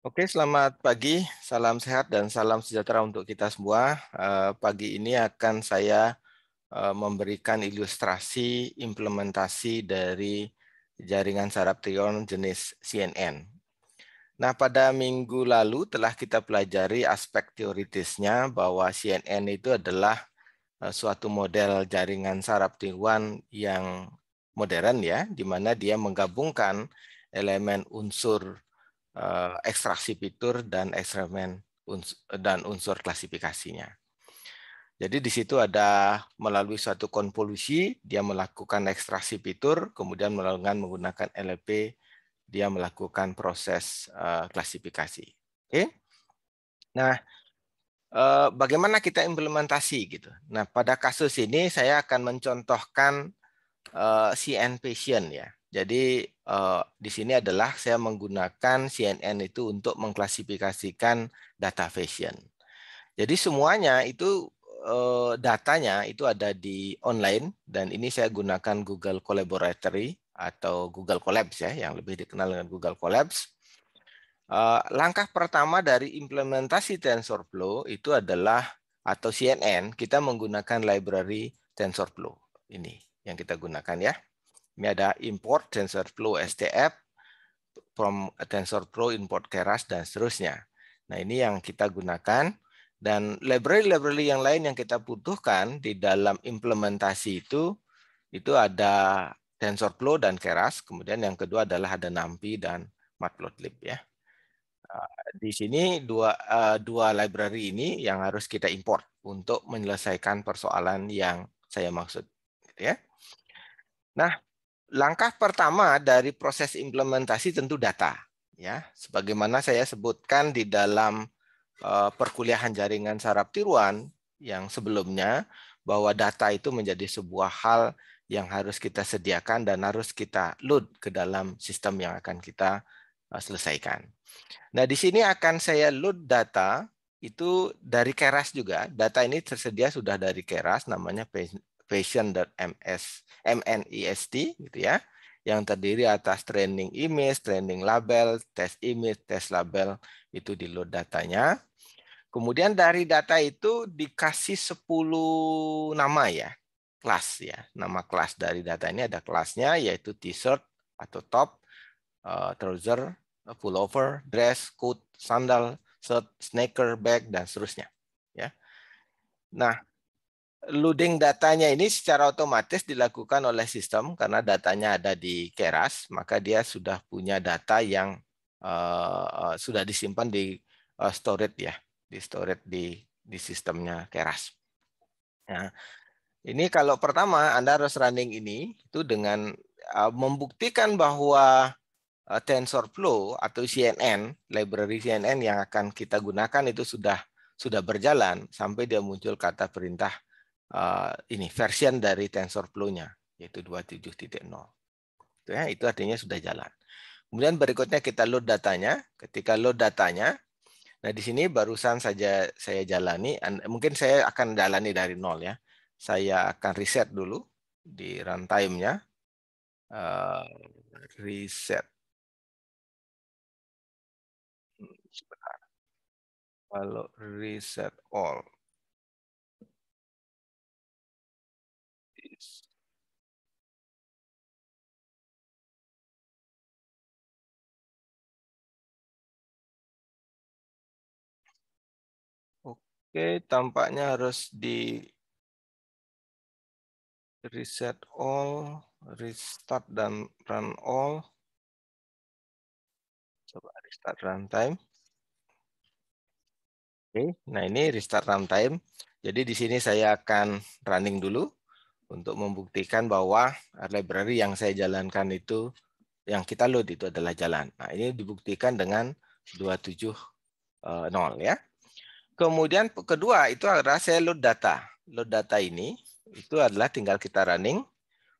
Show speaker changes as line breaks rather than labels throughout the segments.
Oke, selamat pagi, salam sehat dan salam sejahtera untuk kita semua. Eh, pagi ini akan saya eh, memberikan ilustrasi implementasi dari jaringan saraf trion jenis CNN. Nah, pada minggu lalu telah kita pelajari aspek teoritisnya bahwa CNN itu adalah eh, suatu model jaringan saraf trion yang modern ya, di mana dia menggabungkan elemen unsur Eh, ekstraksi fitur dan ekstremen dan unsur klasifikasinya. Jadi di situ ada melalui suatu konvolusi dia melakukan ekstraksi fitur, kemudian melakukan menggunakan LLP dia melakukan proses eh, klasifikasi. Oke. Nah, eh, bagaimana kita implementasi gitu. Nah, pada kasus ini saya akan mencontohkan uh, CN patient ya. Jadi uh, di sini adalah saya menggunakan CNN itu untuk mengklasifikasikan data fashion. Jadi semuanya itu uh, datanya itu ada di online dan ini saya gunakan Google Collaboratory atau Google Collabs ya yang lebih dikenal dengan Google Collabs. Eh, langkah pertama dari implementasi TensorFlow itu adalah atau CNN kita menggunakan library TensorFlow ini yang kita gunakan ya. Ini ada import TensorFlow STF, from TensorFlow import Keras, dan seterusnya. Nah ini yang kita gunakan. Dan library-library yang lain yang kita butuhkan di dalam implementasi itu, itu ada TensorFlow dan Keras. Kemudian yang kedua adalah ada NumPy dan Matplotlib. ya. Ah, di sini dua, ah, dua library ini yang harus kita import untuk menyelesaikan persoalan yang saya maksud. Gitu ya. Nah, langkah pertama dari proses implementasi tentu data ya sebagaimana saya sebutkan di dalam eh, perkuliahan jaringan saraf tiruan yang sebelumnya bahwa data itu menjadi sebuah hal yang harus kita sediakan dan harus kita load ke dalam sistem yang akan kita eh, selesaikan. Nah, di sini akan saya load data itu dari Keras juga. Data ini tersedia sudah dari Keras namanya Ms. MNIST e gitu ya yang terdiri atas training image, training label, test image, test label itu di load datanya. Kemudian dari data itu dikasih 10 nama ya, kelas ya. Nama kelas dari data ini ada kelasnya yaitu t-shirt atau top, uh, trouser, pullover, dress, coat, sandal, shirt, sneaker, bag dan seterusnya ya. Nah, loading datanya ini secara otomatis dilakukan oleh sistem karena datanya ada di Keras, maka dia sudah punya data yang uh, sudah disimpan di uh, storage ya, di storage di di sistemnya Keras. Nah, ini kalau pertama Anda harus running ini itu dengan uh, membuktikan bahwa uh, TensorFlow atau CNN, library CNN yang akan kita gunakan itu sudah sudah berjalan sampai dia muncul kata perintah uh, ini version dari TensorFlow-nya yaitu 27.0. Ya, itu artinya sudah jalan. Kemudian berikutnya kita load datanya. Ketika load datanya, nah di sini barusan saja saya jalani, mungkin saya akan jalani dari nol ya. Saya akan reset dulu di runtime-nya. Uh,
reset. Kalau reset all,
Oke, tampaknya harus di reset all, restart dan run all. Coba restart runtime. Oke, nah ini restart runtime. Jadi di sini saya akan running dulu untuk membuktikan bahwa library yang saya jalankan itu yang kita load itu adalah jalan. Nah, ini dibuktikan dengan 270 eh, ya. Kemudian kedua itu adalah saya load data. Load data ini itu adalah tinggal kita running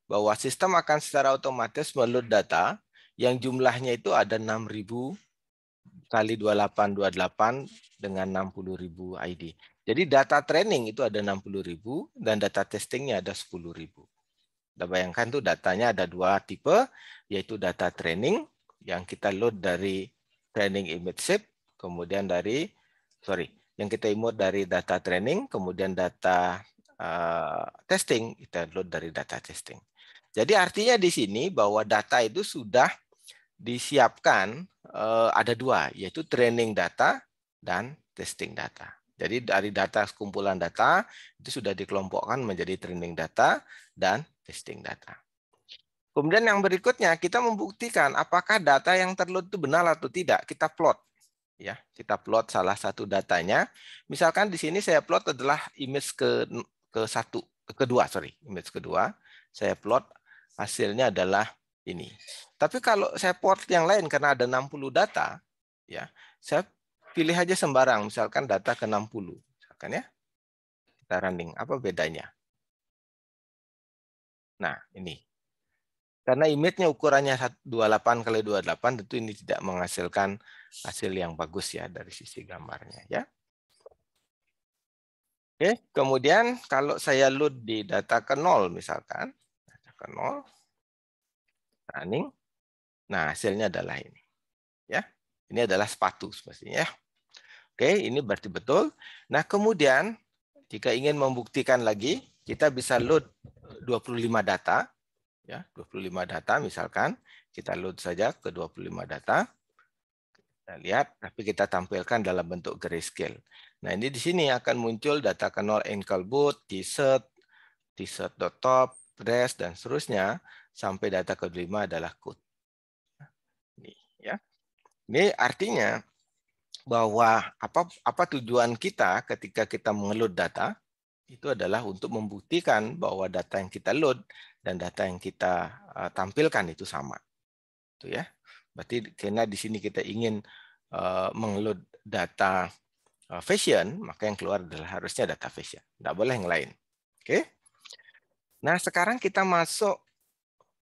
bahwa sistem akan secara otomatis meload data yang jumlahnya itu ada 6000 kali 2828 dengan 60.000 ID. Jadi data training itu ada 60.000 dan data testingnya ada 10.000. Kita bayangkan tuh datanya ada dua tipe, yaitu data training yang kita load dari training image shape, kemudian dari sorry yang kita import dari data training, kemudian data uh, testing kita load dari data testing. Jadi artinya di sini bahwa data itu sudah disiapkan uh, ada dua, yaitu training data dan testing data. Jadi dari data kumpulan data itu sudah dikelompokkan menjadi training data dan testing data. Kemudian yang berikutnya kita membuktikan apakah data yang terload itu benar atau tidak. Kita plot ya kita plot salah satu datanya misalkan di sini saya plot adalah image ke ke satu kedua sorry image kedua saya plot hasilnya adalah ini tapi kalau saya plot yang lain karena ada 60 data ya saya pilih aja sembarang misalkan data ke 60 misalkan ya kita running apa bedanya nah ini karena image-nya ukurannya 28 kali 28 tentu ini tidak menghasilkan hasil yang bagus ya dari sisi gambarnya ya. Oke, kemudian kalau saya load di data ke 0 misalkan, data ke 0 running, nah hasilnya adalah ini. Ya, ini adalah sepatu semestinya. Ya. Oke, ini berarti betul. Nah, kemudian jika ingin membuktikan lagi, kita bisa load 25 data ya 25 data misalkan kita load saja ke 25 data kita lihat tapi kita tampilkan dalam bentuk grayscale nah ini di sini akan muncul data kenal ankle boot t-shirt t shirt top, dress dan seterusnya sampai data ke kelima adalah coat ini ya ini artinya bahwa apa apa tujuan kita ketika kita mengelut data itu adalah untuk membuktikan bahwa data yang kita load dan data yang kita eh, tampilkan itu sama. Itu ya. Berarti karena di sini kita ingin eh, mengload data eh, fashion, maka yang keluar adalah harusnya data fashion. Tidak boleh yang lain. Oke. Nah, sekarang kita masuk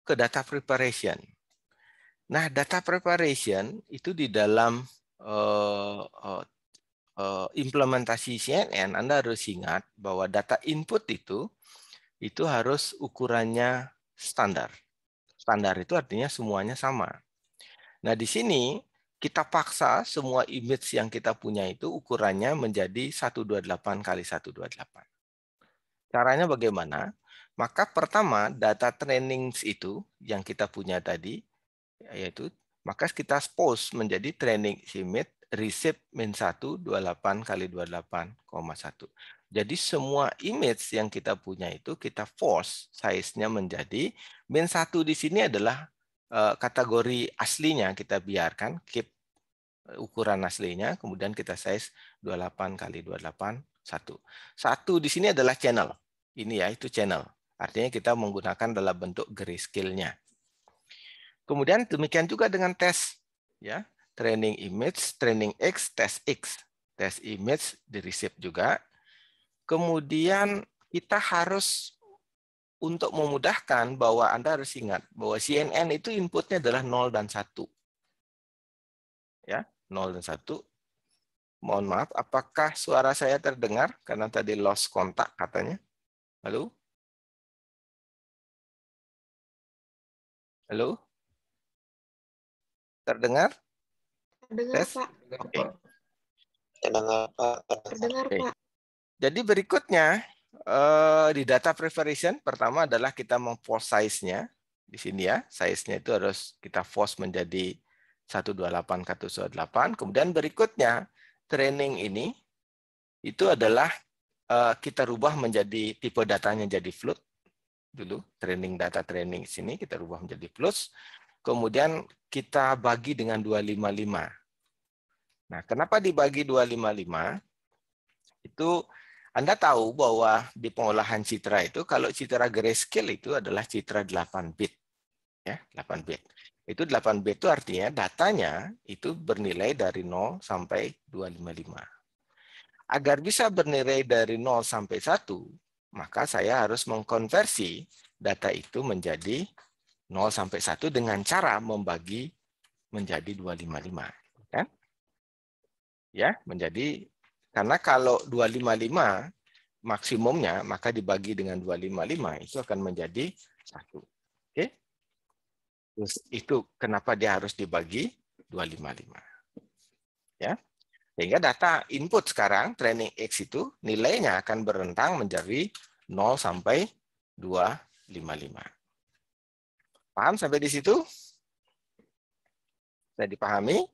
ke data preparation. Nah, data preparation itu di dalam Eh, implementasi CNN, Anda harus ingat bahwa data input itu itu harus ukurannya standar. Standar itu artinya semuanya sama. Nah, di sini kita paksa semua image yang kita punya itu ukurannya menjadi 128 kali 128. Caranya bagaimana? Maka pertama data trainings itu yang kita punya tadi yaitu maka kita post menjadi training image receive min 1 28 kali 28,1. Jadi semua image yang kita punya itu kita force size-nya menjadi min 1 di sini adalah eh, kategori aslinya kita biarkan keep eh, ukuran aslinya kemudian kita size 28 kali 28 satu. Satu di sini adalah channel. Ini ya itu channel. Artinya kita menggunakan dalam bentuk grayscale-nya. Kemudian demikian juga dengan tes ya training image, training X, test X. Test image di receive juga. Kemudian kita harus untuk memudahkan bahwa Anda harus ingat bahwa CNN itu inputnya adalah 0 dan 1. Ya, 0 dan 1. Mohon maaf, apakah suara saya terdengar? Karena tadi lost kontak katanya. Halo? Halo? Terdengar? Terdengar, Tes? Pak. Okay. Terdengar, Pak. Terdengar, okay. Pak. Jadi berikutnya, eh, di data preparation, pertama adalah kita memforce size-nya. Di sini ya, size-nya itu harus kita force menjadi 128 ke 128. Kemudian berikutnya, training ini, itu adalah eh, kita rubah menjadi tipe datanya jadi float dulu training data training sini kita rubah menjadi plus kemudian kita bagi dengan 255 Nah, kenapa dibagi 255? Itu Anda tahu bahwa di pengolahan citra itu kalau citra grayscale itu adalah citra 8 bit. Ya, 8 bit. Itu 8 bit itu artinya datanya itu bernilai dari 0 sampai 255. Agar bisa bernilai dari 0 sampai 1, maka saya harus mengkonversi data itu menjadi 0 sampai 1 dengan cara membagi menjadi 255. Kan? Ya ya menjadi karena kalau 255 maksimumnya maka dibagi dengan 255 itu akan menjadi satu. Oke. Terus itu kenapa dia harus dibagi 255. Ya. Sehingga data input sekarang training X itu nilainya akan berentang menjadi 0 sampai 255. Paham sampai di situ?
Sudah dipahami?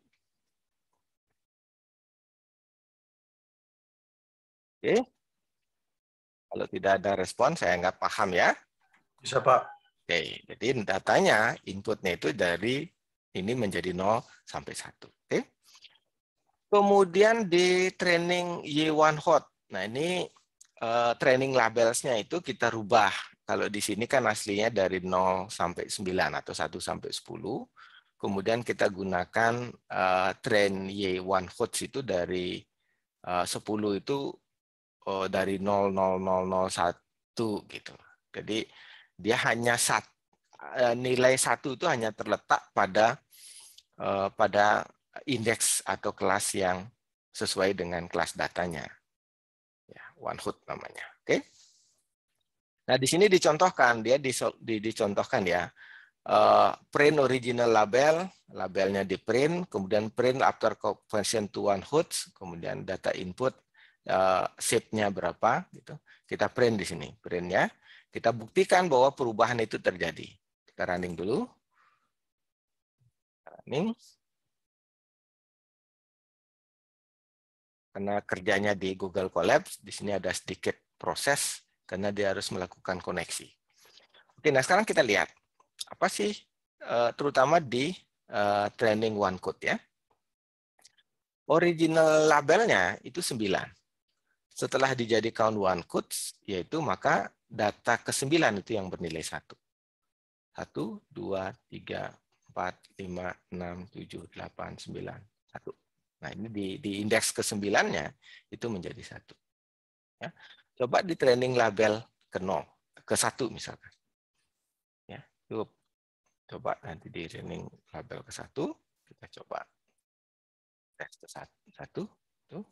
Oke. Kalau tidak ada respon, saya nggak paham ya. Bisa, Pak. Oke, jadi datanya, inputnya itu dari ini menjadi 0 sampai 1. Oke. Kemudian di training Y1 hot. Nah, ini uh, training labelsnya itu kita rubah. Kalau di sini kan aslinya dari 0 sampai 9 atau 1 sampai 10. Kemudian kita gunakan uh, train Y1 hot itu dari eh, 10 itu oh, dari 00001 gitu. Jadi dia hanya sat, eh, nilai satu itu hanya terletak pada eh, pada indeks atau kelas yang sesuai dengan kelas datanya. Ya, OneHood namanya. Oke. Okay? Nah, di sini dicontohkan dia di, di, dicontohkan ya. Uh, print original label, labelnya di print, kemudian print after conversion to one hood, kemudian data input, Eh, seatnya berapa gitu kita print di sini printnya kita buktikan bahwa perubahan itu terjadi kita running dulu
running karena
kerjanya di Google Colab, di sini ada sedikit proses karena dia harus melakukan koneksi oke nah sekarang kita lihat apa sih eh, terutama di eh, training one code ya original labelnya itu 9 setelah dijadikan one quotes, yaitu maka data ke-9 itu yang bernilai satu satu dua tiga empat lima enam tujuh delapan sembilan satu Nah, ini di, di indeks kesembilannya itu menjadi satu. Ya. Coba di training label ke nol ke satu misalkan. Ya, Coba nanti di training label
ke satu kita coba tes ke satu Tuh.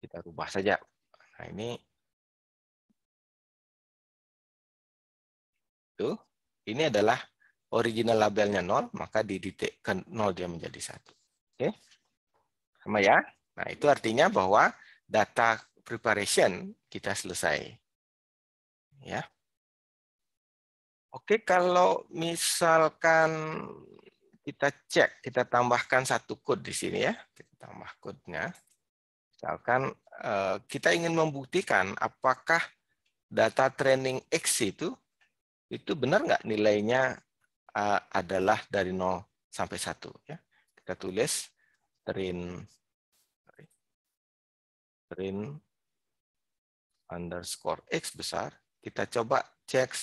Kita rubah saja. Nah, ini
itu ini adalah original labelnya 0, maka di titik ke 0 dia menjadi satu Oke. Okay. Sama ya? Nah, itu artinya bahwa data preparation kita selesai. Ya. Oke, kalau misalkan kita cek, kita tambahkan satu code di sini ya. Kita tambah code-nya. Misalkan eh, kita ingin membuktikan apakah data training X itu itu benar nggak nilainya eh, adalah dari 0 sampai 1. Ya. Kita tulis train train underscore X besar. Kita coba cek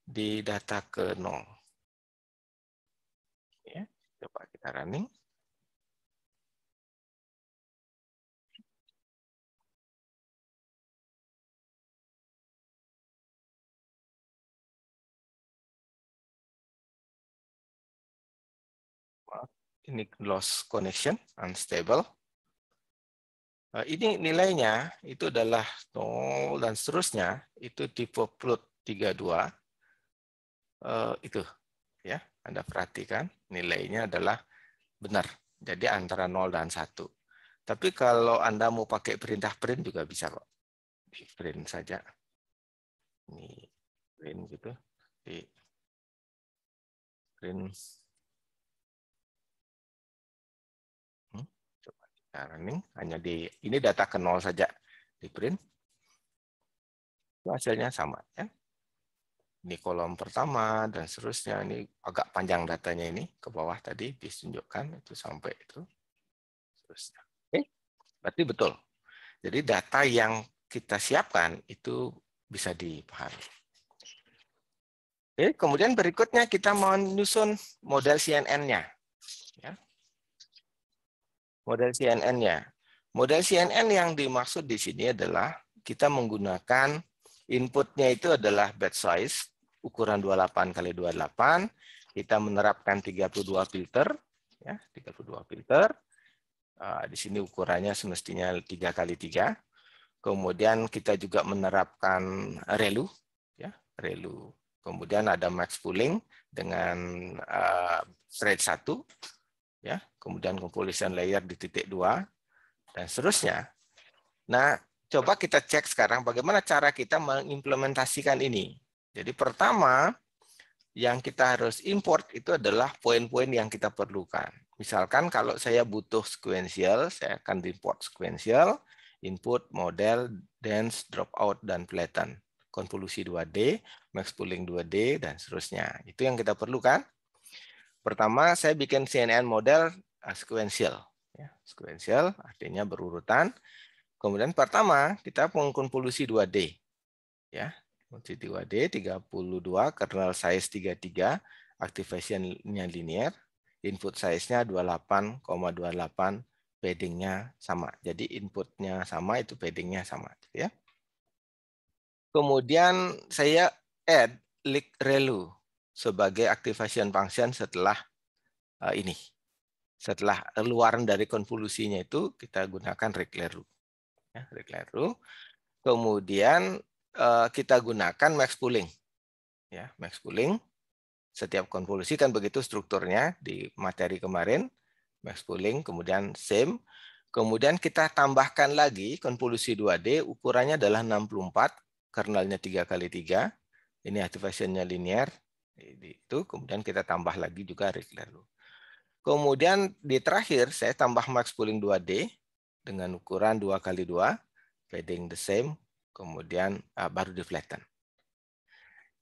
di data ke 0.
Ya, coba kita running.
ini loss connection, unstable. Nah, ini nilainya itu adalah nol dan seterusnya, itu tipe plot 32. Itu, ya Anda perhatikan nilainya adalah benar. Jadi antara nol dan satu. Tapi kalau Anda mau pakai perintah print juga bisa kok. Di print saja.
Ini print gitu. Di print Nah, running hanya di ini data ke
nol saja di print. Itu hasilnya sama ya. Ini kolom pertama dan seterusnya. Ini agak panjang datanya ini ke bawah tadi ditunjukkan itu sampai itu seterusnya. Oke. Berarti betul. Jadi data yang kita siapkan itu bisa dipahami. Oke, kemudian berikutnya kita menyusun model CNN-nya model CNN-nya. Model CNN yang dimaksud di sini adalah kita menggunakan inputnya itu adalah batch size ukuran 28 kali 28. Kita menerapkan 32 filter, ya 32 filter. Ah, di sini ukurannya semestinya 3 kali 3. Kemudian kita juga menerapkan relu, ya relu. Kemudian ada max pooling dengan uh, thread 1 ya, kemudian composition layer di titik dua dan seterusnya. Nah, coba kita cek sekarang bagaimana cara kita mengimplementasikan ini. Jadi pertama yang kita harus import itu adalah poin-poin yang kita perlukan. Misalkan kalau saya butuh sequential, saya akan import sequential, input, model, dense, dropout, dan flatten. Konvolusi 2D, max pooling 2D, dan seterusnya. Itu yang kita perlukan. Pertama, saya bikin CNN model eh, sequential. Ya, sequential artinya berurutan. Kemudian pertama, kita mengukur polusi 2D. Ya, polusi 2D 32 kernel size 33, activation-nya linear, input size-nya 28,28 padding-nya sama. Jadi inputnya sama, itu padding-nya sama. Gitu ya. Kemudian saya add leak relu sebagai activation function setelah eh, ini. Setelah keluaran dari konvolusinya itu kita gunakan Rickler rule. Ya, rule. Kemudian eh, kita gunakan max pooling. Ya, max pooling. Setiap konvolusi kan begitu strukturnya di materi kemarin. Max pooling, kemudian same. Kemudian kita tambahkan lagi konvolusi 2D, ukurannya adalah 64, kernelnya 3 kali 3 Ini activation-nya linear, jadi itu kemudian kita tambah lagi juga regular loop. Kemudian di terakhir saya tambah max pooling 2D dengan ukuran 2 kali 2 fading the same, kemudian uh, baru di flatten.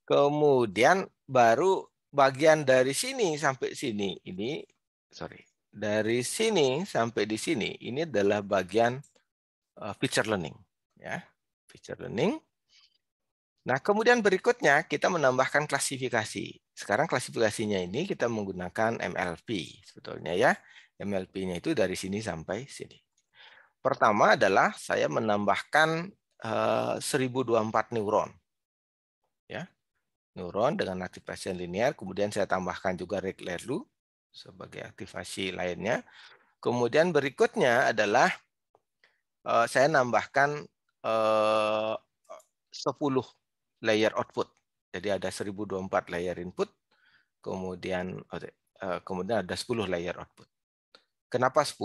Kemudian baru bagian dari sini sampai sini ini sorry dari sini sampai di sini ini adalah bagian uh, feature learning ya feature learning Nah, kemudian berikutnya kita menambahkan klasifikasi. Sekarang klasifikasinya ini kita menggunakan MLP sebetulnya ya. MLP-nya itu dari sini sampai sini. Pertama adalah saya menambahkan 1024 eh, neuron. Ya. Neuron dengan aktivasi linear, kemudian saya tambahkan juga Rick Lerlu sebagai aktivasi lainnya. Kemudian berikutnya adalah eh, saya nambahkan 10 eh, layer output. Jadi ada 1024 layer input, kemudian eh, kemudian ada 10 layer output. Kenapa 10?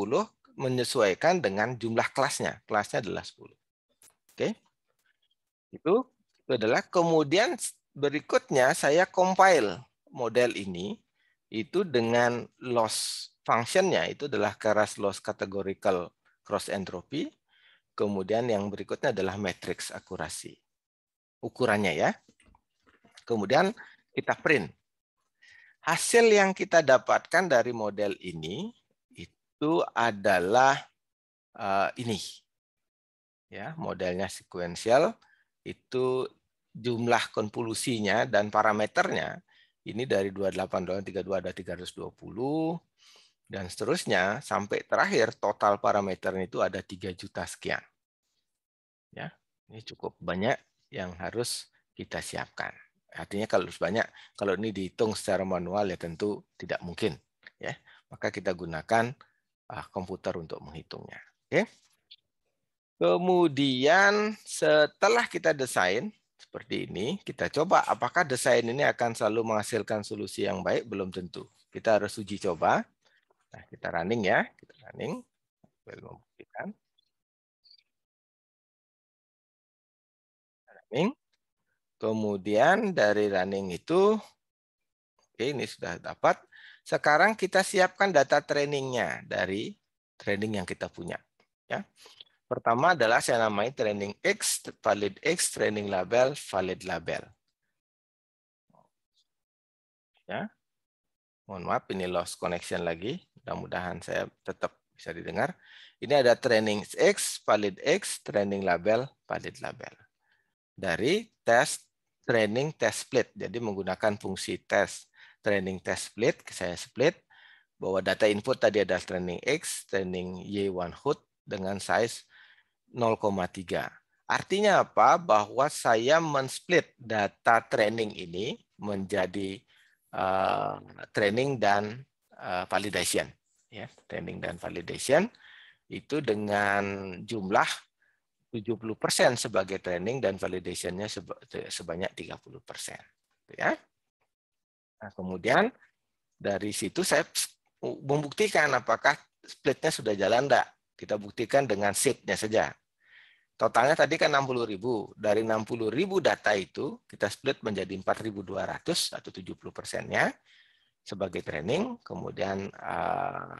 Menyesuaikan dengan jumlah kelasnya. Kelasnya adalah 10. Oke. Okay. Itu, itu adalah kemudian berikutnya saya compile model ini itu dengan loss functionnya itu adalah Keras loss categorical cross entropy. Kemudian yang berikutnya adalah matrix akurasi ukurannya ya. Kemudian kita print. Hasil yang kita dapatkan dari model ini itu adalah eh, ini. Ya, modelnya sequential itu jumlah konvolusinya dan parameternya ini dari 28 32 ada 320 dan seterusnya sampai terakhir total parameternya itu ada 3 juta sekian. Ya, ini cukup banyak yang harus kita siapkan. Artinya kalau harus banyak, kalau ini dihitung secara manual ya tentu tidak mungkin. ya Maka kita gunakan ah, komputer untuk menghitungnya. Oke? Kemudian setelah kita desain seperti ini, kita coba apakah desain ini akan selalu menghasilkan solusi yang baik? Belum tentu. Kita harus uji coba. Nah, kita running ya, kita running. Belum running. Kemudian dari running itu, oke ini sudah dapat. Sekarang kita siapkan data trainingnya dari training yang kita punya. Ya. Pertama adalah saya namai training X, valid X, training label, valid label. Ya. Mohon maaf ini lost connection lagi. Mudah-mudahan saya tetap bisa didengar. Ini ada training X, valid X, training label, valid label dari test training test split. Jadi menggunakan fungsi test training test split, saya split bahwa data input tadi ada training X, training Y one hot dengan size 0,3. Artinya apa? Bahwa saya men-split data training ini menjadi uh, training dan uh, validation. Ya, training dan validation itu dengan jumlah 70% sebagai training dan validationnya sebanyak 30%. Gitu ya. Nah, kemudian dari situ saya membuktikan apakah splitnya sudah jalan enggak. Kita buktikan dengan seatnya saja. Totalnya tadi kan puluh ribu. Dari puluh ribu data itu kita split menjadi 4.200 atau 70 persennya sebagai training, kemudian ah,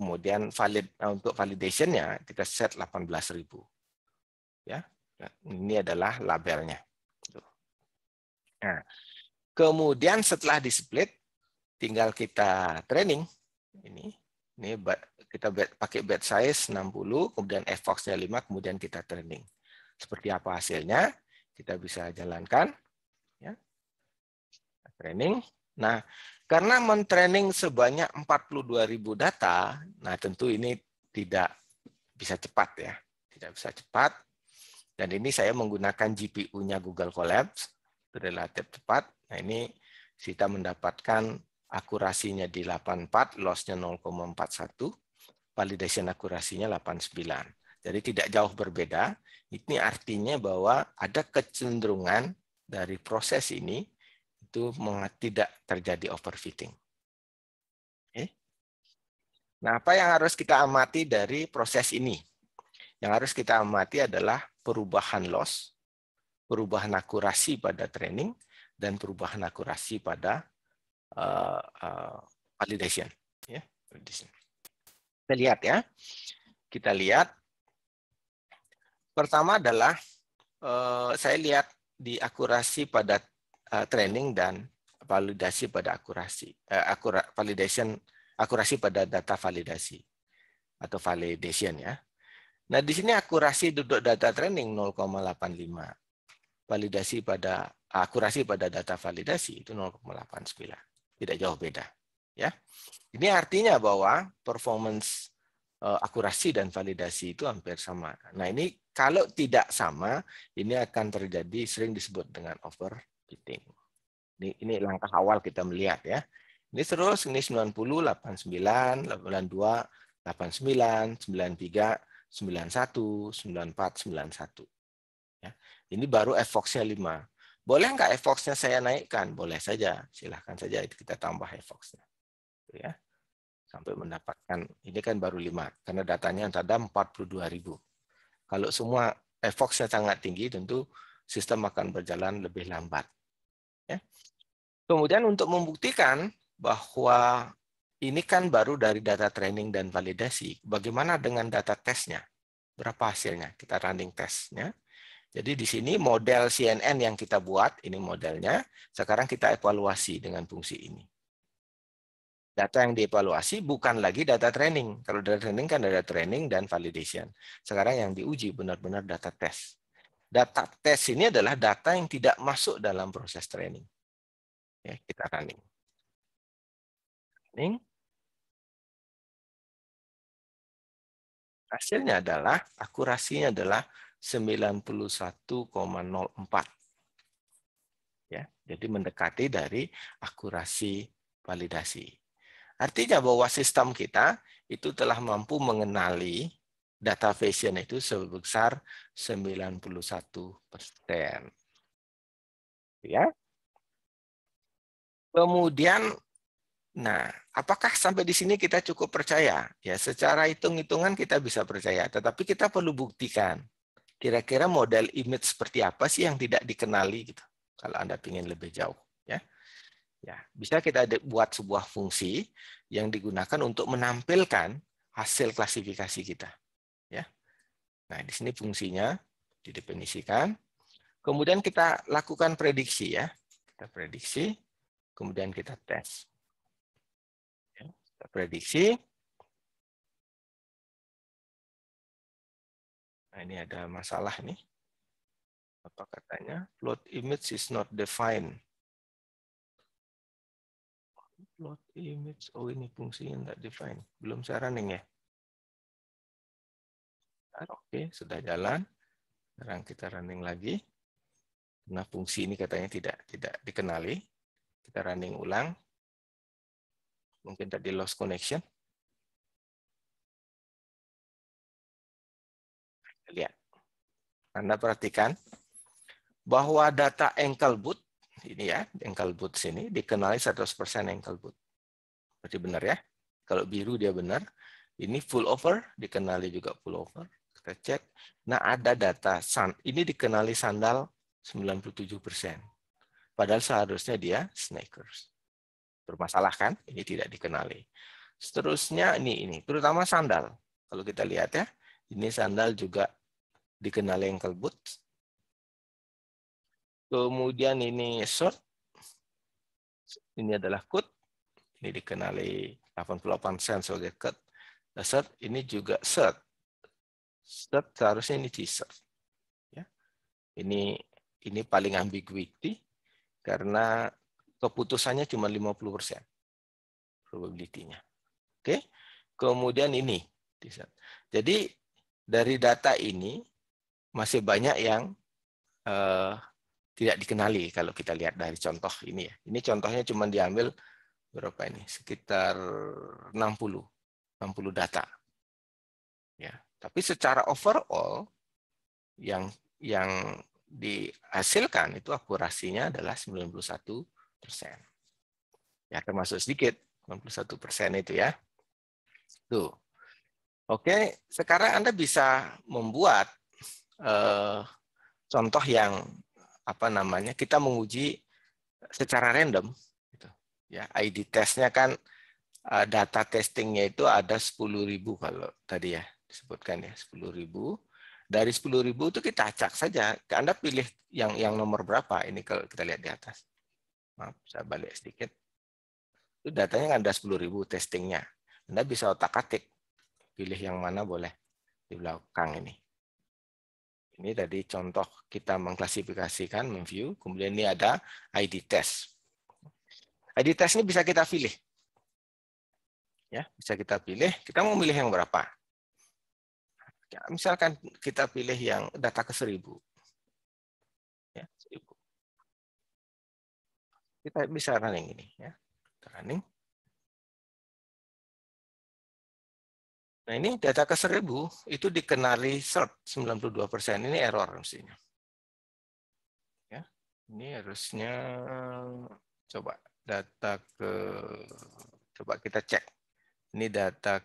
kemudian valid untuk validationnya kita set 18 ribu Ya, nah, ini adalah labelnya. Nah, kemudian setelah di split, tinggal kita training. Ini, ini kita pakai bed size 60, kemudian f nya 5, kemudian kita training. Seperti apa hasilnya? Kita bisa jalankan. Ya. Training. Nah, karena mentraining sebanyak 42.000 data, nah tentu ini tidak bisa cepat ya. Tidak bisa cepat, dan ini saya menggunakan GPU-nya Google Colabs, relatif cepat. Nah ini kita mendapatkan akurasinya di 84, loss-nya 0,41, validation akurasinya 89. Jadi tidak jauh berbeda. Ini artinya bahwa ada kecenderungan dari proses ini itu tidak terjadi overfitting. Nah, apa yang harus kita amati dari proses ini? Yang harus kita amati adalah perubahan loss, perubahan akurasi pada training, dan perubahan akurasi pada uh, uh, validation. Ya, Kita lihat ya. Kita lihat. Pertama adalah uh, saya lihat di akurasi pada uh, training dan validasi pada akurasi uh, akura, validation akurasi pada data validasi atau validation ya. Nah, di sini akurasi duduk data training 0,85. Validasi pada akurasi pada data validasi itu 0,89. Tidak jauh beda, ya. Ini artinya bahwa performance eh, akurasi dan validasi itu hampir sama. Nah, ini kalau tidak sama, ini akan terjadi sering disebut dengan overfitting. Ini, ini langkah awal kita melihat ya. Ini terus ini 90, 89, 82, 89, 93, 91, 94, 91. Ya. Ini baru evoxnya 5. Boleh nggak evoxnya saya naikkan? Boleh saja, silahkan saja itu kita tambah evoxnya. Gitu ya. Sampai mendapatkan, ini kan baru 5, karena datanya ada ribu Kalau semua evoxnya sangat tinggi, tentu sistem akan berjalan lebih lambat. Ya. Kemudian untuk membuktikan bahwa ini kan baru dari data training dan validasi. Bagaimana dengan data tesnya? Berapa hasilnya? Kita running tesnya. Jadi di sini model CNN yang kita buat, ini modelnya. Sekarang kita evaluasi dengan fungsi ini. Data yang dievaluasi bukan lagi data training. Kalau data training kan ada training dan validation. Sekarang yang diuji benar-benar data test. Data test ini adalah data yang tidak masuk dalam proses training. Ya, kita running. Running.
Hasilnya adalah akurasinya adalah
91,04. Ya, jadi mendekati dari akurasi validasi. Artinya bahwa sistem kita itu telah mampu mengenali data fashion itu sebesar 91 persen. Ya. Kemudian, nah Apakah sampai di sini kita cukup percaya? Ya, secara hitung-hitungan kita bisa percaya, tetapi kita perlu buktikan. Kira-kira model image seperti apa sih yang tidak dikenali gitu? Kalau Anda ingin lebih jauh, ya. Ya, bisa kita buat sebuah fungsi yang digunakan untuk menampilkan hasil klasifikasi kita, ya. Nah, di sini fungsinya didefinisikan. Kemudian kita lakukan prediksi ya. Kita prediksi, kemudian kita tes
prediksi. Nah, ini ada masalah nih. Apa katanya? Plot image is not defined. Plot image, oh ini fungsinya tidak
defined. Belum saya running ya? Oke, sudah jalan. Sekarang kita running lagi. Nah, fungsi ini katanya tidak tidak dikenali. Kita running ulang. Mungkin tadi lost connection. Lihat. Anda perhatikan bahwa data ankle boot ini ya, ankle boot sini dikenali 100% ankle boot. Berarti benar ya. Kalau biru dia benar. Ini full over dikenali juga full over. Kita cek. Nah, ada data san ini dikenali sandal 97%. Padahal seharusnya dia sneakers bermasalah kan? Ini tidak dikenali. Seterusnya ini ini, terutama sandal. Kalau kita lihat ya, ini sandal juga dikenali yang kelbut Kemudian ini short. Ini adalah cut Ini dikenali 88 sen sebagai cut nah, Shirt ini juga short Shirt seharusnya ini teaser Ya. Ini ini paling ambiguity karena keputusannya cuma 50% probability-nya. Oke. Okay? Kemudian ini. Jadi dari data ini masih banyak yang uh, tidak dikenali kalau kita lihat dari contoh ini ya. Ini contohnya cuma diambil berapa ini? Sekitar 60 60 data. Ya, tapi secara overall yang yang dihasilkan itu akurasinya adalah 91 persen. Ya, termasuk sedikit, 61 persen itu ya. Tuh. Oke, sekarang Anda bisa membuat eh, contoh yang apa namanya, kita menguji secara random. Gitu. Ya, ID testnya kan eh, data testingnya itu ada 10.000 kalau tadi ya disebutkan ya 10.000 dari 10.000 itu kita acak saja. Anda pilih yang yang nomor berapa? Ini kalau kita lihat di atas. Maaf, saya balik sedikit. Itu datanya kan ada 10.000 testingnya. Anda bisa otak-atik. Pilih yang mana boleh di belakang ini. Ini tadi contoh kita mengklasifikasikan, memview. Kemudian ini ada ID test. ID test ini bisa kita pilih. Ya, bisa kita pilih. Kita mau pilih yang berapa? Ya, misalkan kita pilih yang data ke 1000. Ya, 1000.
Kita bisa running ini ya. Kita running.
Nah ini data ke 1000 itu dikenali SERP 92 persen. Ini error mestinya. Ya, ini harusnya coba data ke coba kita cek. Ini data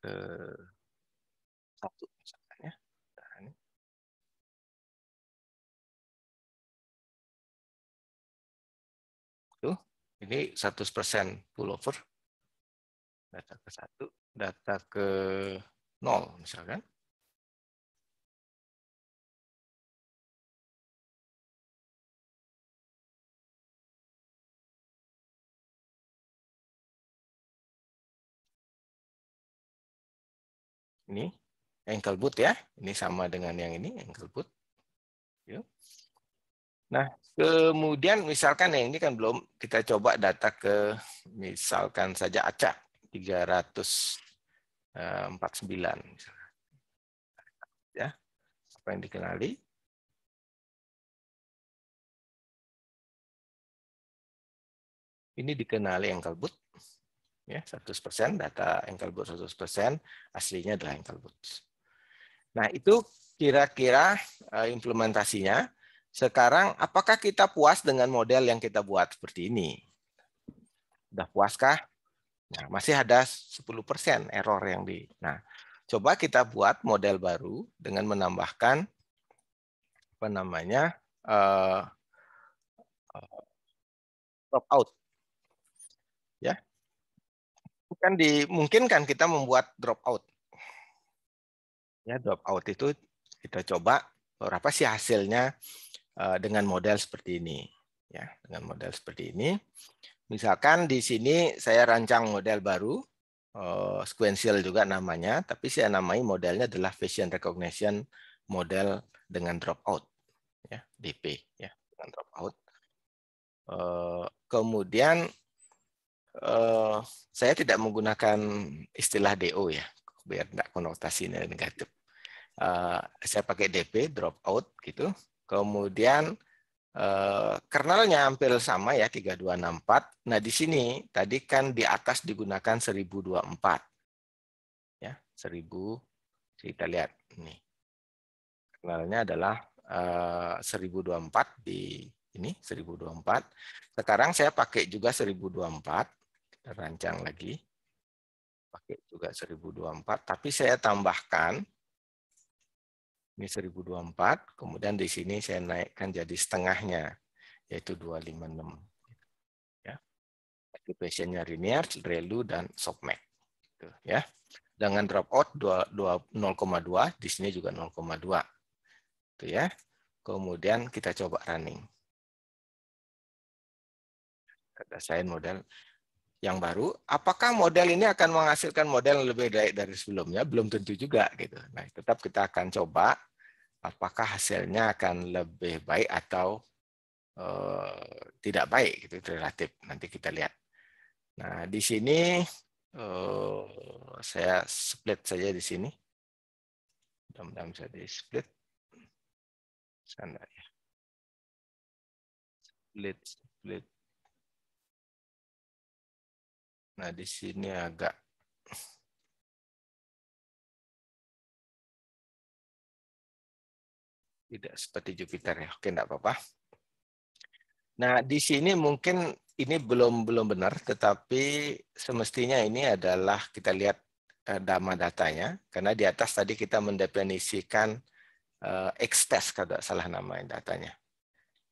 ke satu.
ini 100% pullover. Data ke 1, data ke 0 misalkan. Ini ankle boot ya.
Ini sama dengan yang ini ankle boot. Nah, Kemudian misalkan yang ini kan belum kita coba data ke misalkan saja acak 349 eh,
ya apa yang dikenali
ini dikenali Enkelbut ya 100% data Enkelbut 100% aslinya adalah Enkelbut. Nah, itu kira-kira eh, implementasinya sekarang, apakah kita puas dengan model yang kita buat seperti ini? Sudah puaskah? Nah, masih ada 10% error yang di... Nah, coba kita buat model baru dengan menambahkan apa namanya uh, out. Ya, bukan dimungkinkan kita membuat drop out. Ya, drop out itu kita coba berapa sih hasilnya Eh, dengan model seperti ini ya dengan model seperti ini misalkan di sini saya rancang model baru eh, sequential juga namanya tapi saya namai modelnya adalah vision recognition model dengan dropout ya DP ya dengan dropout eh, kemudian saya tidak menggunakan istilah DO ya biar tidak konotasi negatif saya pakai DP dropout gitu Kemudian eh, kernelnya hampir sama ya 3264. Nah, di sini tadi kan di atas digunakan 1024. Ya, 1000 kita lihat ini. Kernelnya adalah 1024 eh, di ini 1024. Sekarang saya pakai juga 1024. Kita rancang lagi pakai juga 1024, tapi saya tambahkan ini 1024, kemudian di sini saya naikkan jadi setengahnya, yaitu 256. Ya. Occupation-nya linear, Relu, dan softmax. Gitu, ya. Dengan dropout 0,2, di sini juga 0,2. Gitu, ya. Kemudian kita coba running. Kata saya model yang baru, apakah model ini akan menghasilkan model yang lebih baik dari sebelumnya? Belum tentu juga gitu. Nah, tetap kita akan coba apakah hasilnya akan lebih baik atau uh, tidak baik gitu relatif. Nanti kita lihat. Nah, di sini uh, saya split saja di sini. Mudah-mudahan
bisa di split. Sana ya. Split, split. Nah, di sini agak
tidak seperti Jupiter ya. Oke, enggak apa-apa. Nah, di sini mungkin ini belum belum benar, tetapi semestinya ini adalah kita lihat eh, dama datanya karena di atas tadi kita mendefinisikan eh, X test kalau salah nama datanya.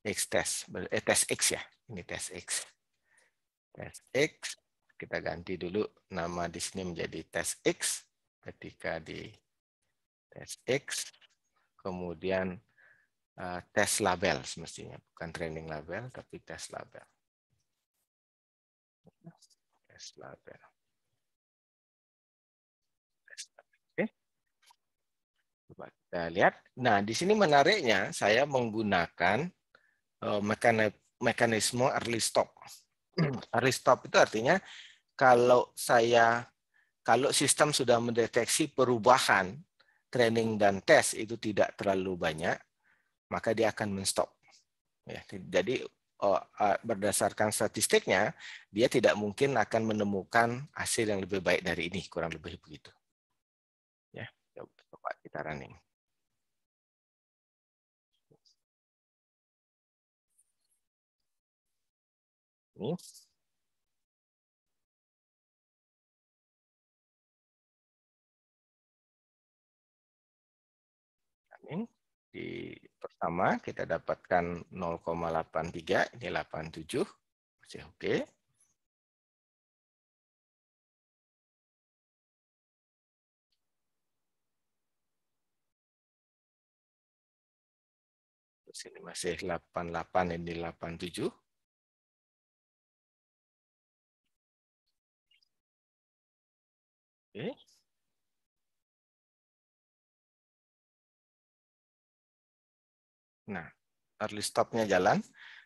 X test, eh, test X ya. Ini test X. test X kita ganti dulu nama di sini menjadi test X ketika di test X kemudian eh, test label semestinya bukan training label tapi test label test label kita lihat nah di sini menariknya saya menggunakan eh, mekanisme early stop early stop itu artinya kalau saya kalau sistem sudah mendeteksi perubahan training dan tes itu tidak terlalu banyak, maka dia akan menstop. Ya, jadi oh, berdasarkan statistiknya, dia tidak mungkin akan menemukan hasil yang lebih baik dari ini, kurang lebih begitu. Ya, ya coba kita running. Ini. di pertama kita dapatkan 0,83 ini 87 masih oke okay.
Terus ini masih 88 ini 87 oke
Nah, early stopnya jalan.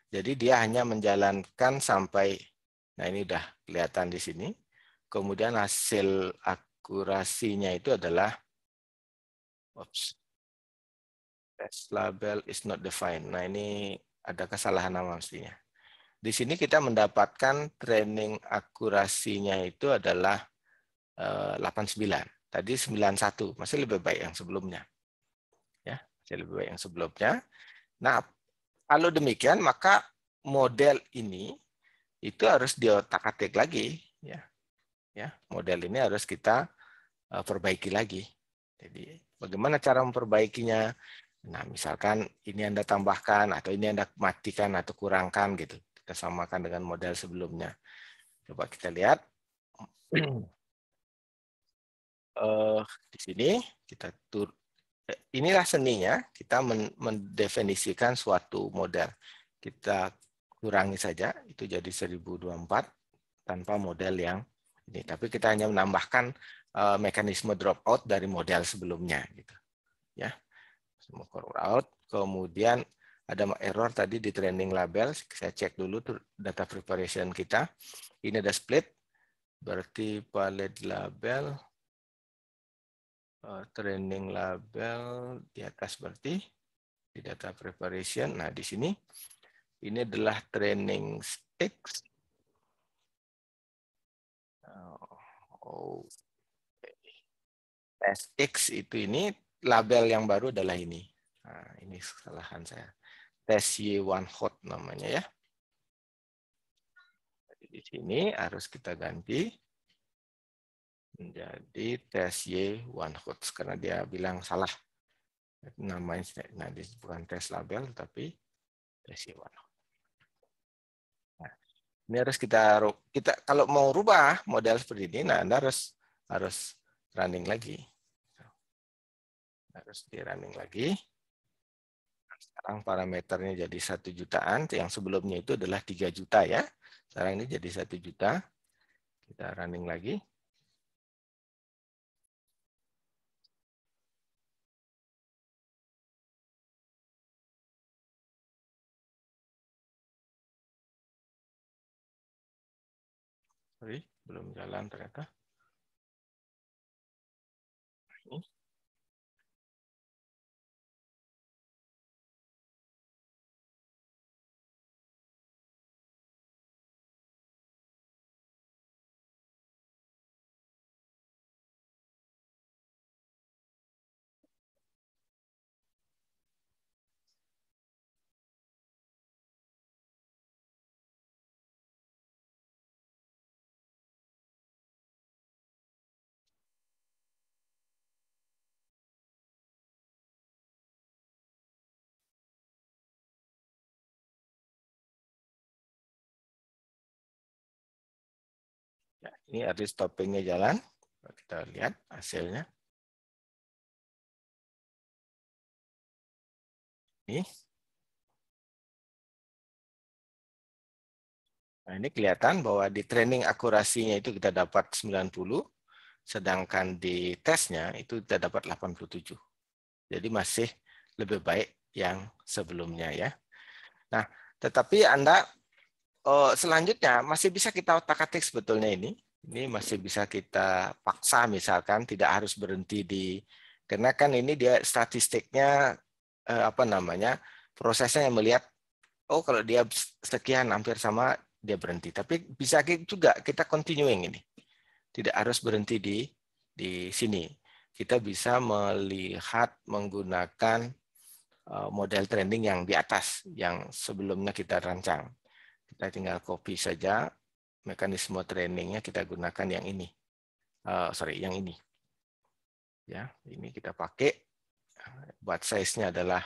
Jadi dia hanya menjalankan sampai, nah ini udah kelihatan di sini. Kemudian hasil akurasinya itu adalah, oops, test label is not defined. Nah ini ada kesalahan nama mestinya. Di sini kita mendapatkan training akurasinya itu adalah 89. Eh, Tadi 91, masih lebih baik yang sebelumnya. Ya, masih lebih baik yang sebelumnya. Nah, kalau demikian maka model ini itu harus diotak-atik lagi ya. Ya, model ini harus kita eh, perbaiki lagi. Jadi bagaimana cara memperbaikinya? Nah, misalkan ini Anda tambahkan atau ini Anda matikan atau kurangkan gitu. Kita samakan dengan model sebelumnya. Coba kita lihat. Uh, di sini kita tur inilah seninya kita mendefinisikan suatu model. Kita kurangi saja itu jadi 1024 tanpa model yang ini. Tapi kita hanya menambahkan uh, mekanisme dropout dari model sebelumnya gitu. Ya. Semua out, kemudian ada error tadi di training label. Saya cek dulu data preparation kita. Ini ada split berarti palette label Eh, training label di atas berarti di data preparation. Nah, di sini ini adalah training sticks. Oh, okay. Eh, SX itu ini label yang baru adalah ini. Nah, ini kesalahan saya. Tes Y1 hot namanya ya. Jadi di sini harus kita ganti menjadi tes Y one hot karena dia bilang salah namanya nah ini bukan tes label tapi tes Y one hot Nah, ini harus kita kita kalau mau rubah model seperti ini nah Anda harus harus running lagi. Harus di running lagi. Nah, sekarang parameternya jadi satu jutaan, yang sebelumnya itu adalah tiga juta ya. Sekarang ini jadi satu juta. Kita running lagi.
Sorry, belum jalan ternyata. Ya, ini artis stoppingnya jalan. Kita lihat hasilnya. Ini.
Nah, ini kelihatan bahwa di training akurasinya itu kita dapat 90, sedangkan di tesnya itu kita dapat 87. Jadi masih lebih baik yang sebelumnya ya. Nah, tetapi Anda uh, selanjutnya masih bisa kita otak-atik sebetulnya ini. Ini masih bisa kita paksa misalkan tidak harus berhenti di karena kan ini dia statistiknya eh, apa namanya prosesnya yang melihat oh kalau dia sekian hampir sama dia berhenti tapi bisa juga kita continuing ini tidak harus berhenti di di sini kita bisa melihat menggunakan eh, model trending yang di atas yang sebelumnya kita rancang kita tinggal copy saja mekanisme trainingnya kita gunakan yang ini. Uh, sorry, yang ini. Ya, ini kita pakai. Buat size-nya adalah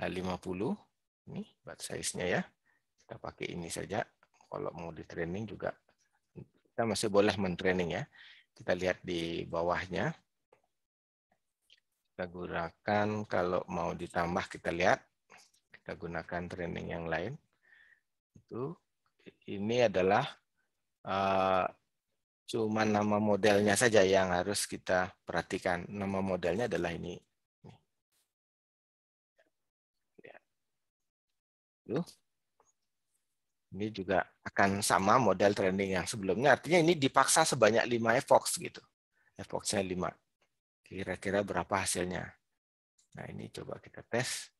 50. Eh, ini buat size-nya ya. Kita pakai ini saja. Kalau mau di training juga kita masih boleh mentraining ya. Kita lihat di bawahnya. Kita gunakan kalau mau ditambah kita lihat. Kita gunakan training yang lain itu ini adalah uh, cuma nama modelnya saja yang harus kita perhatikan. Nama modelnya adalah ini. Ini juga akan sama model trending yang sebelumnya. Artinya ini dipaksa sebanyak 5 evox gitu. Evoxnya 5. Kira-kira berapa hasilnya?
Nah ini coba kita tes.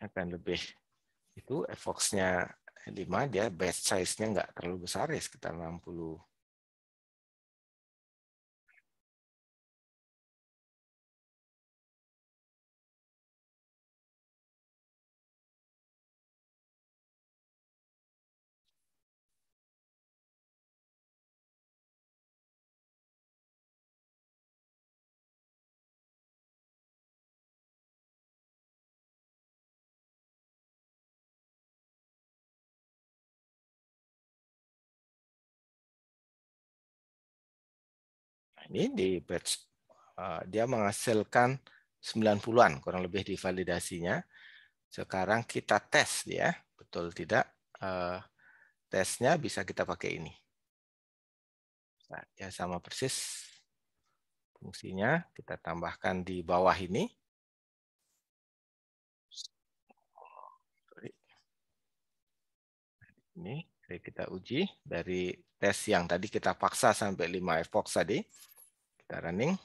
akan lebih itu fox nya 5 dia batch size-nya nggak terlalu besar ya sekitar 60 ini di batch eh, dia menghasilkan 90-an kurang lebih di validasinya. Sekarang kita tes ya betul tidak? Eh, tesnya bisa kita pakai ini. Nah, ya sama persis fungsinya kita tambahkan di bawah ini. Ini kita uji dari tes yang tadi kita paksa sampai 5 epoch tadi. Kita running. Nah,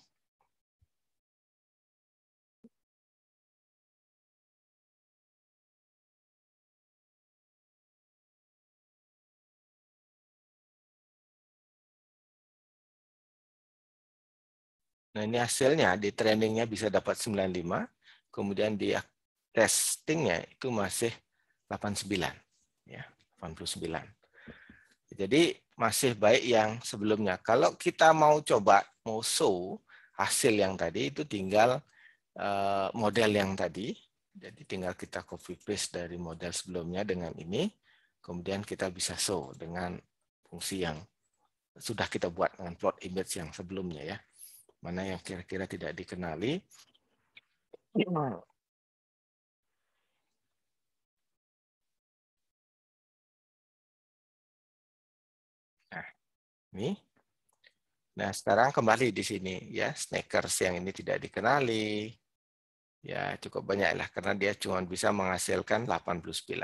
ini hasilnya di trainingnya bisa dapat 95, kemudian di testingnya itu masih 89, ya 89. Jadi masih baik yang sebelumnya. Kalau kita mau coba mau show hasil yang tadi itu tinggal eh, model yang tadi. Jadi tinggal kita copy paste dari model sebelumnya dengan ini. Kemudian kita bisa show dengan fungsi yang sudah kita buat dengan plot image yang sebelumnya ya. Mana yang kira-kira tidak dikenali. Nah, ini Nah, sekarang kembali di sini ya, sneakers yang ini tidak dikenali. Ya, cukup banyak lah karena dia cuma bisa menghasilkan 89.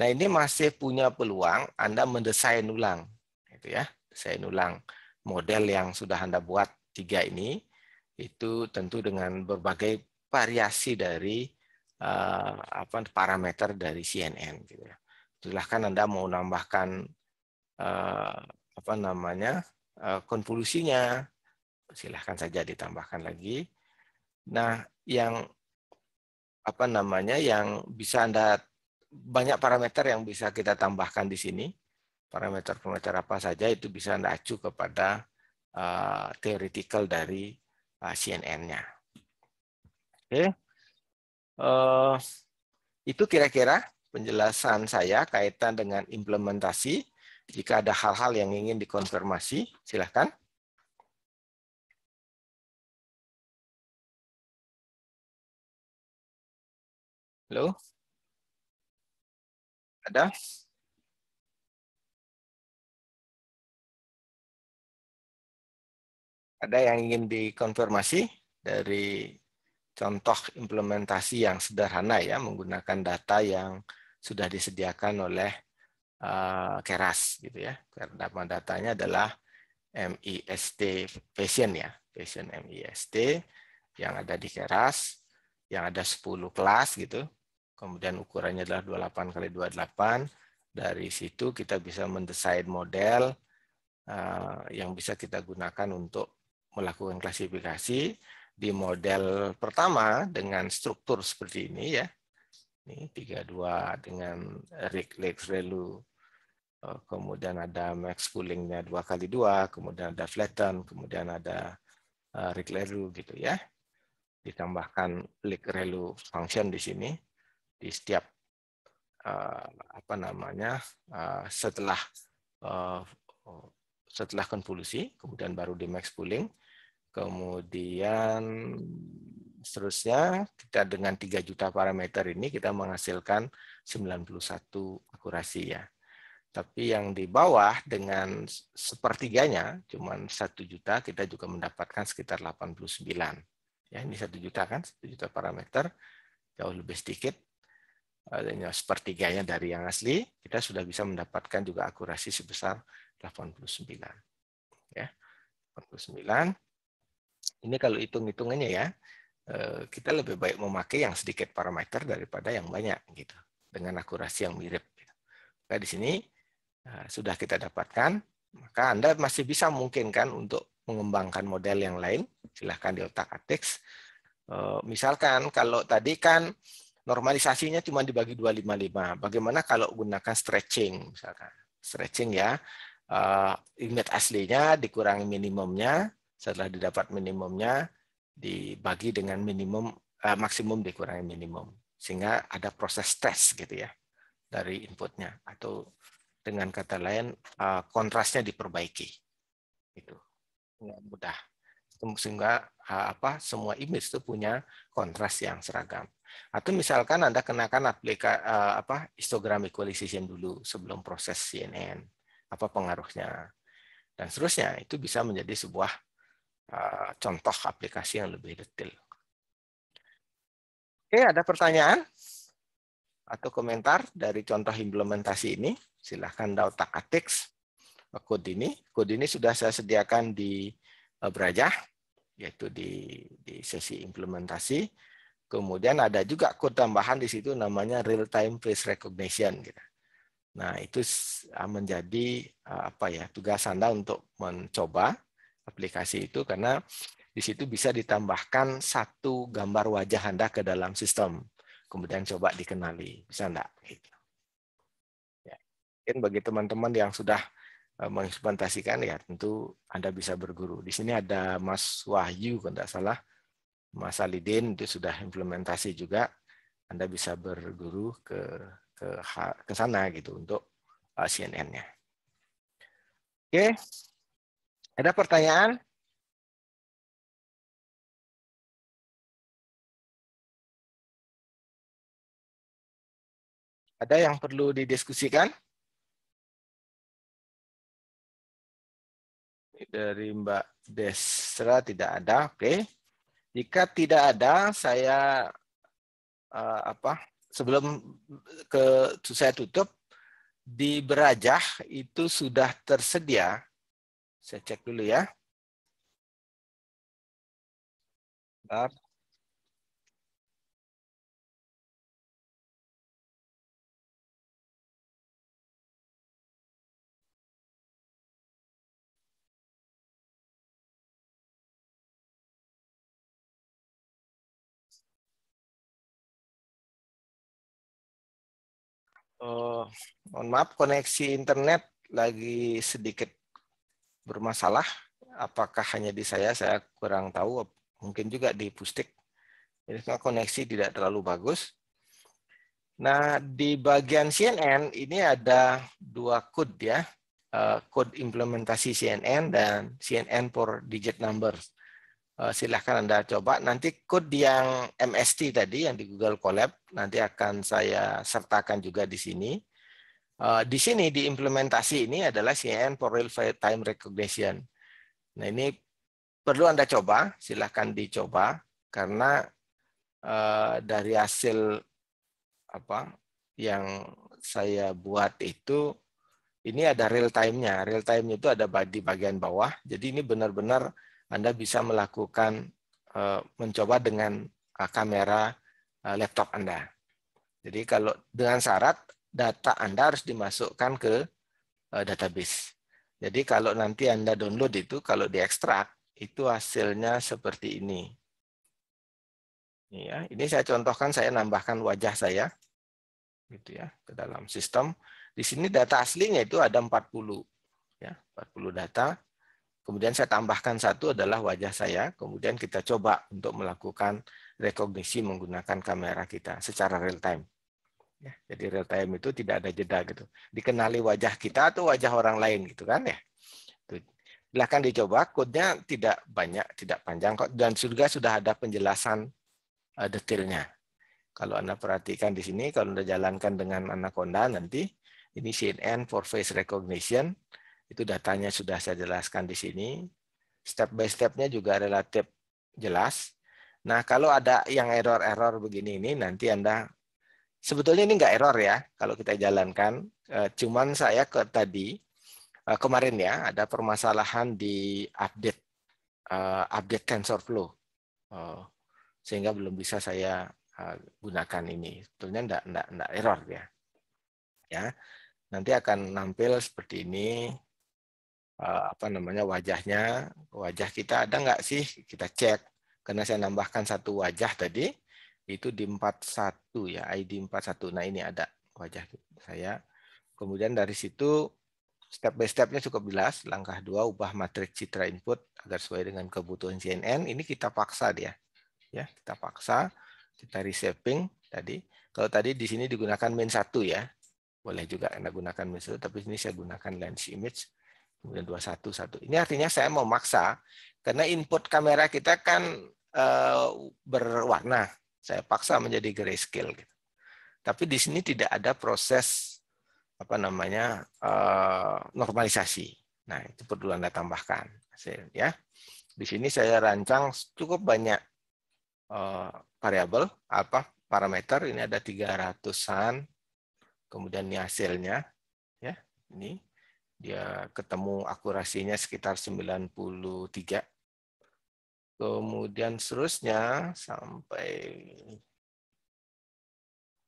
Nah, ini masih punya peluang Anda mendesain ulang itu ya. Desain ulang model yang sudah Anda buat tiga ini itu tentu dengan berbagai variasi dari uh, apa parameter dari CNN gitu ya. Silahkan Anda mau menambahkan uh, eh, apa namanya Eh, konvolusinya. Silahkan saja ditambahkan lagi. Nah, yang apa namanya yang bisa Anda banyak parameter yang bisa kita tambahkan di sini. Parameter-parameter apa saja itu bisa Anda acu kepada uh, theoretical dari uh, eh, CNN-nya. Oke. Okay. Uh, itu kira-kira penjelasan saya kaitan dengan implementasi. Jika ada hal-hal yang ingin dikonfirmasi, silahkan.
Halo? Ada? Ada
yang ingin dikonfirmasi dari contoh implementasi yang sederhana ya, menggunakan data yang sudah disediakan oleh Eh, keras gitu ya. Karena datanya adalah MIST patient ya, patient MIST yang ada di Keras yang ada 10 kelas gitu. Kemudian ukurannya adalah 28 kali 28. Dari situ kita bisa mendesain model eh, yang bisa kita gunakan untuk melakukan klasifikasi di model pertama dengan struktur seperti ini ya. Ini 32 dengan Rick Lake Relu Eh, kemudian ada max poolingnya dua kali dua, kemudian ada flatten, kemudian ada eh, relu gitu ya. Ditambahkan leak relu function di sini di setiap eh, apa namanya setelah setelah konvolusi, kemudian baru di max pooling, kemudian seterusnya kita dengan 3 juta parameter ini kita menghasilkan 91 akurasi ya. Tapi yang di bawah dengan sepertiganya, cuma satu juta, kita juga mendapatkan sekitar 89. Ya, ini satu juta kan, satu juta parameter, jauh lebih sedikit. Adanya sepertiganya dari yang asli, kita sudah bisa mendapatkan juga akurasi sebesar 89. Ya, 89. Ini kalau hitung-hitungannya ya, eh, kita lebih baik memakai yang sedikit parameter daripada yang banyak gitu, dengan akurasi yang mirip. Gitu. Nah, di sini Nah, sudah kita dapatkan, maka Anda masih bisa memungkinkan untuk mengembangkan model yang lain. Silahkan di otak atik eh, Misalkan kalau tadi kan normalisasinya cuma dibagi 255. Bagaimana kalau gunakan stretching misalkan? Stretching ya, Limit eh, aslinya dikurangi minimumnya, setelah didapat minimumnya dibagi dengan minimum eh, maksimum dikurangi minimum sehingga ada proses tes gitu ya dari inputnya atau dengan kata lain, eh, kontrasnya diperbaiki. Itu nggak mudah. Sehingga eh, apa semua image itu punya kontras yang seragam. Atau misalkan Anda kenakan aplika, eh, apa histogram equalization dulu sebelum proses CNN. Apa pengaruhnya? Dan seterusnya. Itu bisa menjadi sebuah contoh aplikasi yang lebih detail. Oke, ada pertanyaan? atau komentar dari contoh implementasi ini, silahkan dautak atik kode ini. Kode ini sudah saya sediakan di eh, Braja, yaitu di, di sesi implementasi. Kemudian ada juga kode tambahan di situ namanya real time face recognition. Gitu. Nah itu eh, menjadi eh, apa ya tugas anda untuk mencoba aplikasi itu karena di situ bisa ditambahkan satu gambar wajah anda ke dalam sistem kemudian coba dikenali bisa enggak gitu. ya. mungkin bagi teman-teman yang sudah eh, mengimplementasikan ya tentu anda bisa berguru di sini ada Mas Wahyu kalau tidak salah Mas Alidin itu sudah implementasi juga anda bisa berguru ke ke ke sana gitu untuk eh, CNN-nya oke ada pertanyaan
Ada yang perlu didiskusikan? Dari Mbak Desra
tidak ada, oke. Okay. Jika tidak ada, saya uh, apa? Sebelum ke saya tutup di Berajah itu sudah tersedia. Saya cek dulu ya. Bentar. Oh, mohon maaf koneksi internet lagi sedikit bermasalah. Apakah hanya di saya? Saya kurang tahu. Mungkin juga di Pustik. Jadi koneksi tidak terlalu bagus. Nah, di bagian CNN ini ada dua code ya. Eh, code implementasi CNN dan CNN for digit numbers. Eh, silahkan Anda coba. Nanti code yang MST tadi yang di Google Colab nanti akan saya sertakan juga di sini. Eh, di sini di implementasi ini adalah CNN for real time recognition. Nah ini perlu Anda coba, silahkan dicoba karena eh, dari hasil apa yang saya buat itu ini ada real time-nya. Real time nya itu ada di bagian bawah. Jadi ini benar-benar anda bisa melakukan eh, mencoba dengan eh, kamera eh, laptop Anda. Jadi kalau dengan syarat data Anda harus dimasukkan ke database. Jadi kalau nanti Anda download itu, kalau diekstrak, itu hasilnya seperti ini. Ya, ini saya contohkan, saya nambahkan wajah saya gitu ya ke dalam sistem. Di sini data aslinya itu ada 40 ya, 40 data. Kemudian saya tambahkan satu adalah wajah saya. Kemudian kita coba untuk melakukan rekognisi menggunakan kamera kita secara real time. Ya, jadi real time itu tidak ada jeda gitu. Dikenali wajah kita atau wajah orang lain gitu kan ya. Silahkan dicoba. Kodenya tidak banyak, tidak panjang kok. Dan surga sudah ada penjelasan eh, detailnya. Kalau anda perhatikan di sini, kalau anda jalankan dengan Anaconda nanti, ini CNN for face recognition itu datanya sudah saya jelaskan di sini. Step by stepnya juga relatif jelas. Nah, kalau ada yang error-error begini ini, nanti Anda sebetulnya ini nggak error ya kalau kita jalankan. Eh, cuman saya ke tadi eh, kemarin ya ada permasalahan di update eh, update TensorFlow oh, sehingga belum bisa saya gunakan ini. Sebetulnya nggak enggak, enggak error ya. Ya. Nanti akan nampil seperti ini. Eh, apa namanya wajahnya wajah kita ada nggak sih kita cek karena saya nambahkan satu wajah tadi itu di 41 ya ID 41 nah ini ada wajah saya kemudian dari situ step by stepnya cukup jelas langkah dua ubah matriks citra input agar sesuai dengan kebutuhan CNN ini kita paksa dia ya kita paksa kita reshaping tadi kalau tadi di sini digunakan main satu ya boleh juga Anda gunakan min satu tapi ini saya gunakan lens image kemudian 21 1. Ini artinya saya mau maksa karena input kamera kita kan eh, berwarna. Saya paksa menjadi grayscale gitu. Tapi di sini tidak ada proses apa namanya eh, normalisasi. Nah, itu perlu Anda tambahkan hasil ya. Di sini saya rancang cukup banyak eh, variabel apa parameter ini ada 300-an. Kemudian ini hasilnya ya. Ini dia ya, ketemu akurasinya sekitar 93. Kemudian seterusnya sampai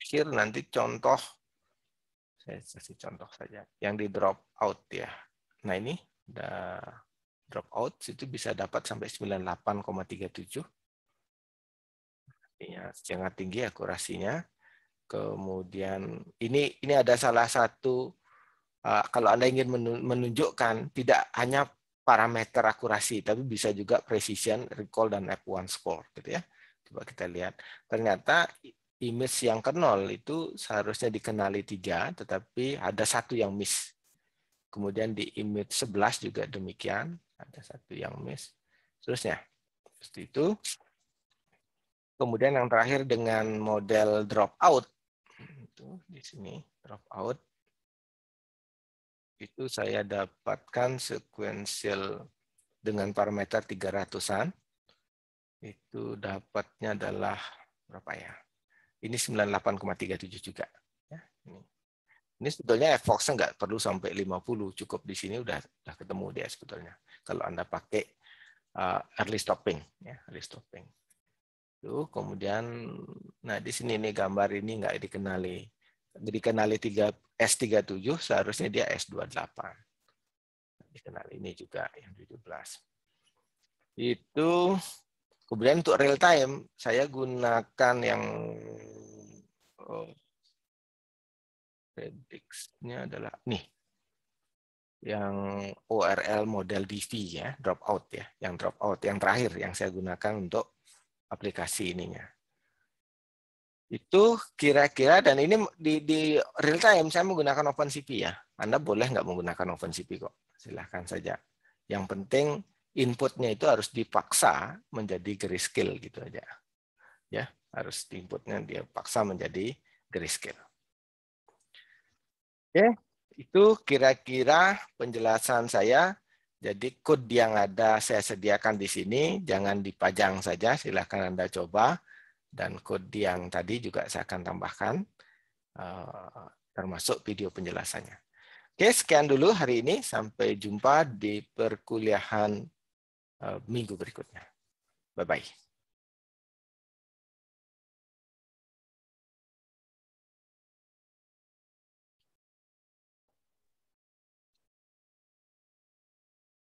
akhir nanti contoh saya kasih contoh saja yang di drop out ya. Nah ini udah drop out itu bisa dapat sampai 98,37. Artinya sangat tinggi akurasinya. Kemudian ini ini ada salah satu Eh, kalau Anda ingin menunjukkan tidak hanya parameter akurasi, tapi bisa juga precision, recall, dan F1 score. Gitu ya. Coba kita lihat. Ternyata image yang ke nol itu seharusnya dikenali tiga, tetapi ada satu yang miss. Kemudian di image 11 juga demikian, ada satu yang miss. Terusnya, seperti itu. Kemudian yang terakhir dengan model drop out. Itu di sini drop out itu saya dapatkan sekuensial dengan parameter 300-an. Itu dapatnya adalah berapa ya? Ini 98,37 juga. Ya. ini. sebetulnya fox nggak perlu sampai 50, cukup di sini udah, udah ketemu dia sebetulnya. Kalau Anda pakai eh, early stopping. Ya, early stopping. Tuh, kemudian, nah di sini ini gambar ini nggak dikenali dikenali tiga S37 seharusnya dia S28. Dikenali ini juga yang 17. Itu kemudian untuk real time saya gunakan yang oh, adalah nih yang ORL model DV ya, drop out ya, yang drop out yang terakhir yang saya gunakan untuk aplikasi ininya itu kira-kira dan ini di, di real time saya menggunakan OpenCV ya. Anda boleh nggak menggunakan OpenCV kok, silahkan saja. Yang penting inputnya itu harus dipaksa menjadi grayscale gitu aja. Ya, harus inputnya dia paksa menjadi grayscale. Oke, itu kira-kira penjelasan saya. Jadi code yang ada saya sediakan di sini, jangan dipajang saja, silahkan Anda coba dan kode yang tadi juga saya akan tambahkan eh, termasuk video penjelasannya. Oke, sekian dulu hari ini. Sampai jumpa di perkuliahan eh, minggu berikutnya.
Bye-bye.